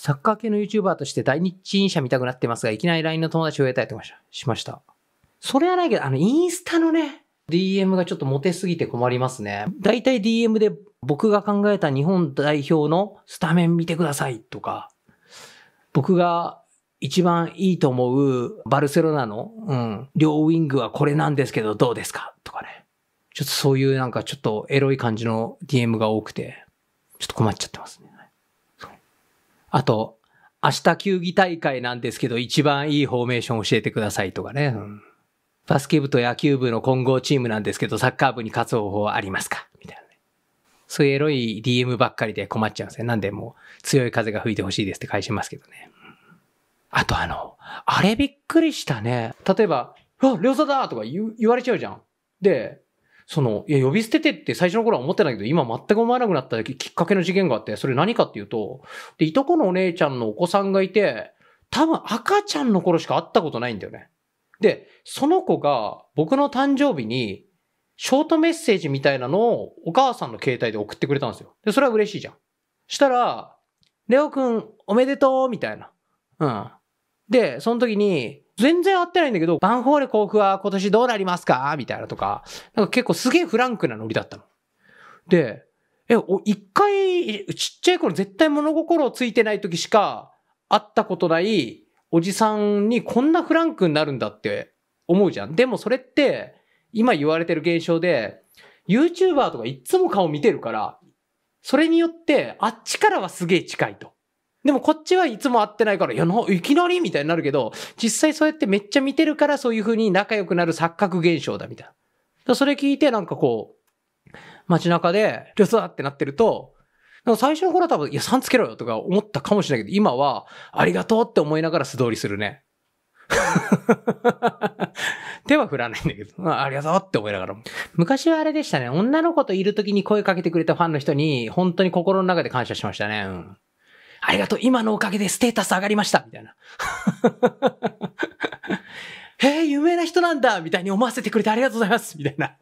サッカー系の YouTuber として大日印者見たくなってますが、いきなり LINE の友達を得たりとかしました。それはないけど、あの、インスタのね、DM がちょっとモテすぎて困りますね。だいたい DM で僕が考えた日本代表のスタメン見てくださいとか、僕が一番いいと思うバルセロナの、うん、両ウィングはこれなんですけどどうですかとかね。ちょっとそういうなんかちょっとエロい感じの DM が多くて、ちょっと困っちゃってますね。あと、明日球技大会なんですけど、一番いいフォーメーション教えてくださいとかね。うん、バスケ部と野球部の混合チームなんですけど、サッカー部に勝つ方法はありますかみたいなね。そういうエロい DM ばっかりで困っちゃうんですね。なんでもう強い風が吹いてほしいですって返しますけどね。あとあの、あれびっくりしたね。例えば、あ、レオサだとか言われちゃうじゃん。で、その、いや、呼び捨ててって最初の頃は思ってないけど、今全く思わなくなったきっかけの事件があって、それ何かっていうと、で、いとこのお姉ちゃんのお子さんがいて、多分赤ちゃんの頃しか会ったことないんだよね。で、その子が僕の誕生日に、ショートメッセージみたいなのをお母さんの携帯で送ってくれたんですよ。で、それは嬉しいじゃん。したら、レオくんおめでとうみたいな。うん。で、その時に、全然合ってないんだけど、バンフォーレ甲府は今年どうなりますかみたいなとか、なんか結構すげえフランクなノリだったの。で、え、お、一回、ちっちゃい頃絶対物心ついてない時しか会ったことないおじさんにこんなフランクになるんだって思うじゃん。でもそれって、今言われてる現象で、YouTuber とかいっつも顔見てるから、それによって、あっちからはすげえ近いと。でもこっちはいつも会ってないから、いや、いきなりみたいになるけど、実際そうやってめっちゃ見てるからそういう風に仲良くなる錯覚現象だみたいな。それ聞いてなんかこう、街中で、りょだってなってると、最初の頃は多分、いや、3つけろよとか思ったかもしれないけど、今は、ありがとうって思いながら素通りするね。手は振らないんだけど、ありがとうって思いながらも。昔はあれでしたね。女の子といる時に声かけてくれたファンの人に、本当に心の中で感謝しましたね。うんありがとう、今のおかげでステータス上がりました、みたいな。へえ、有名な人なんだみたいに思わせてくれてありがとうございますみたいな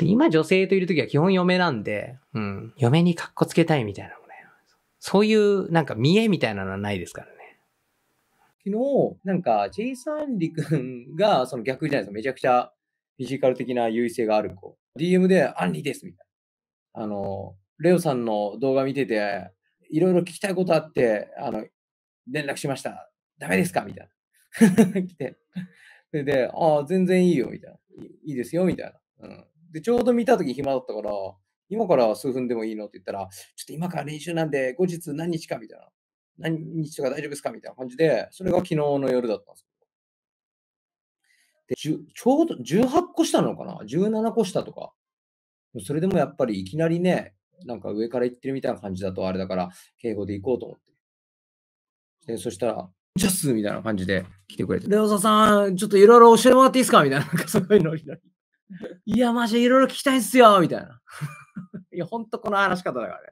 で。今女性といるときは基本嫁なんで、うん、嫁に格好つけたいみたいなのね。そういうなんか見えみたいなのはないですからね。昨日、なんか J サンリ君がその逆じゃないですか。めちゃくちゃフィジカル的な優位性がある子。DM でアンリですみたいな。あの、レオさんの動画見てて、いろいろ聞きたいことあって、あの、連絡しました。ダメですかみたいな。来て。それで、ああ、全然いいよ、みたいな。いいですよ、みたいな。うん。で、ちょうど見たとき暇だったから、今から数分でもいいのって言ったら、ちょっと今から練習なんで、後日何日か、みたいな。何日とか大丈夫ですかみたいな感じで、それが昨日の夜だったんですで、ちょうど18個下なのかな ?17 個下とか。それでもやっぱりいきなりね、なんか上から行ってるみたいな感じだとあれだから、敬語で行こうと思って。で、そしたら、ジャスみたいな感じで来てくれて。レオザさん、ちょっといろいろ教えてもらっていいですかみたいな、なんかすごいノリノリ。いや、マジでいろいろ聞きたいんすよみたいな。いや、ほんとこの話し方だからね。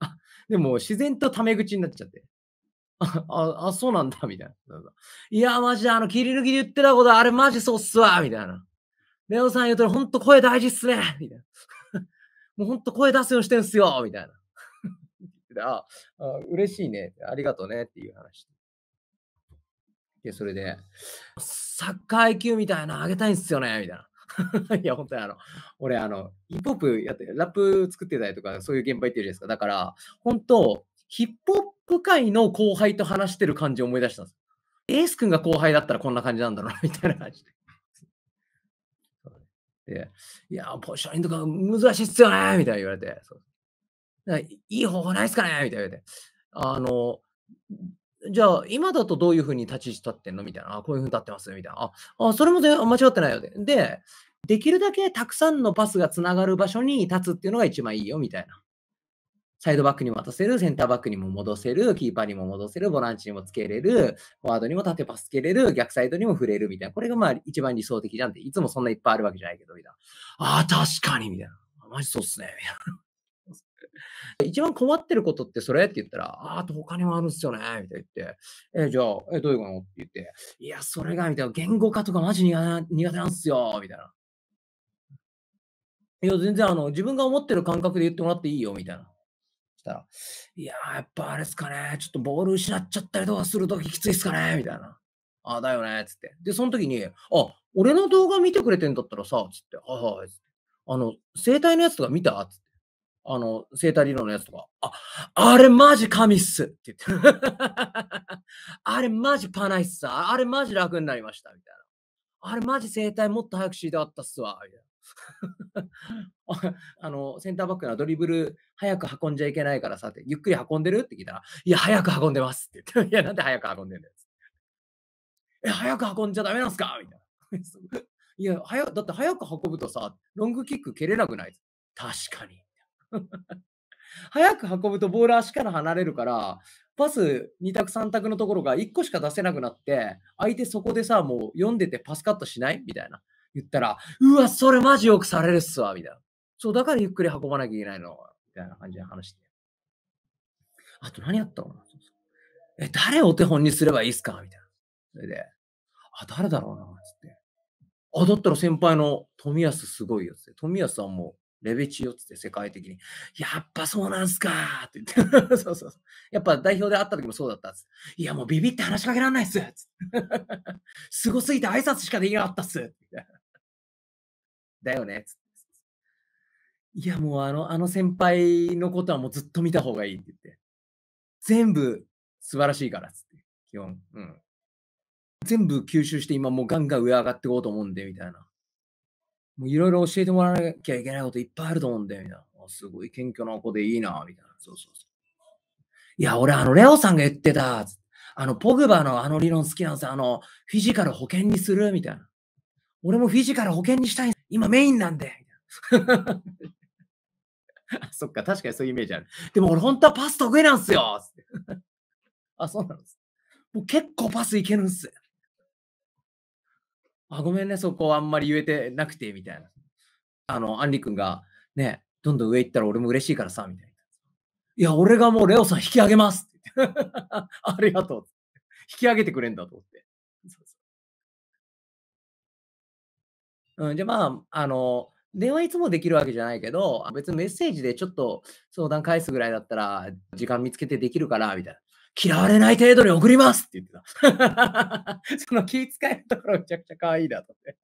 あ、でも自然とタメ口になっちゃって。あ、あ、あそうなんだ、みたいな。いや、マジで、あの、切り抜きで言ってたこと、あれマジそうっすわ、みたいな。レオさん言うと、ほんと声大事っすね、みたいな。もうほんと声出すようにしてんすよみたいな。ああ、嬉しいね。ありがとうね。っていう話。で、それで、サッカー IQ みたいなのあげたいんすよね。みたいな。いや、本当にあの、俺、あの、ヒップホップやって、ラップ作ってたりとか、そういう現場行ってるじゃないですか。だから、本当ヒップホップ界の後輩と話してる感じを思い出したんです。エース君が後輩だったらこんな感じなんだろうな、みたいな感じで。で、いや、ポジショニングとか難しいっすよねみたいに言われて、そういい方法ないっすかねみたいな言われて、あの、じゃあ、今だとどういうふうに立ち位置立ってんのみたいな。あ、こういうふうに立ってますみたいな。あ、あそれも全然間違ってないよで。で、できるだけたくさんのパスがつながる場所に立つっていうのが一番いいよ、みたいな。サイドバックにも渡せる、センターバックにも戻せる、キーパーにも戻せる、ボランチにもつけれる、フォワードにも縦パスつけれる、逆サイドにも触れるみたいな。これがまあ一番理想的じゃんって、いつもそんないっぱいあるわけじゃないけど、みたいな。ああ、確かにみたいな。マジそうっすね、みたいな。一番困ってることってそれって言ったら、ああと他にもあるんすよね、みたいな言って、えー、じゃあ、えー、どういうとって言って、いや、それが、みたいな、言語化とかマジ苦手なんすよ、みたいな。いや、全然あの、自分が思ってる感覚で言ってもらっていいよ、みたいな。したら、いやー、やっぱあれっすかね、ちょっとボール失っちゃったりとかするときついっすかね、みたいな。ああ、だよね、つって。で、その時に、あ、俺の動画見てくれてんだったらさ、つって、はいはい、つって。あの、生体のやつとか見たつって。あの、生体理論のやつとか。あ、あれマジ神っすって言って。あれマジパナイっすあれマジ楽になりましたみたいな。あれマジ生体もっと早く知りたかったっすわみたいな。あの、センターバックのドリブル、早く運んじゃいけないからさ、って、ゆっくり運んでるって聞いたら、いや、早く運んでますって言って、いや、なんで早く運んでんだよ。え、早く運んじゃダメなんすかみたいな。いや、早だって早く運ぶとさ、ロングキック蹴れなくない確かに。早く運ぶとボール足から離れるから、パス2択3択のところが1個しか出せなくなって、相手そこでさ、もう読んでてパスカットしないみたいな。言ったら、うわ、それマジよくされるっすわ、みたいな。そう、だからゆっくり運ばなきゃいけないの、みたいな感じで話して。あと何やったのえ、誰お手本にすればいいっすかみたいな。それで、あ、誰だろうな、つって。あ、だったら先輩の富安すごいよ、つって。富安さんもレベチよ、つって世界的に。やっぱそうなんすかって言って。そうそうそう。やっぱ代表で会った時もそうだったっついや、もうビビって話しかけらんないっす すごすぎて挨拶しかできなかったっすみたいな。だよね。いや、もうあの、あの先輩のことはもうずっと見た方がいいって言って。全部素晴らしいからっつって、基本。うん。全部吸収して今もうガンガン上上がっていこうと思うんで、みたいな。もういろいろ教えてもらわなきゃいけないこといっぱいあると思うんだよ、みたいな。すごい謙虚な子でいいな、みたいな。そうそうそう。いや、俺、あの、レオさんが言ってた、あの、ポグバのあの理論好きなんですよ。あの、フィジカル保険にするみたいな。俺もフィジカル保険にしたいん今メインなんで。そっか、確かにそういうイメージある。でも俺本当はパス得意なんすよ あ、そうなんです。もう結構パスいけるんす。あ、ごめんね、そこあんまり言えてなくて、みたいな。あの、アンリ君が、ね、どんどん上行ったら俺も嬉しいからさ、みたいな。いや、俺がもうレオさん引き上げます ありがとう。引き上げてくれんだと思って。うん、で、まあ、あの、電話いつもできるわけじゃないけど、別にメッセージでちょっと相談返すぐらいだったら、時間見つけてできるから、みたいな。嫌われない程度に送りますって言ってた。その気遣いのところめちゃくちゃ可愛いなと思って。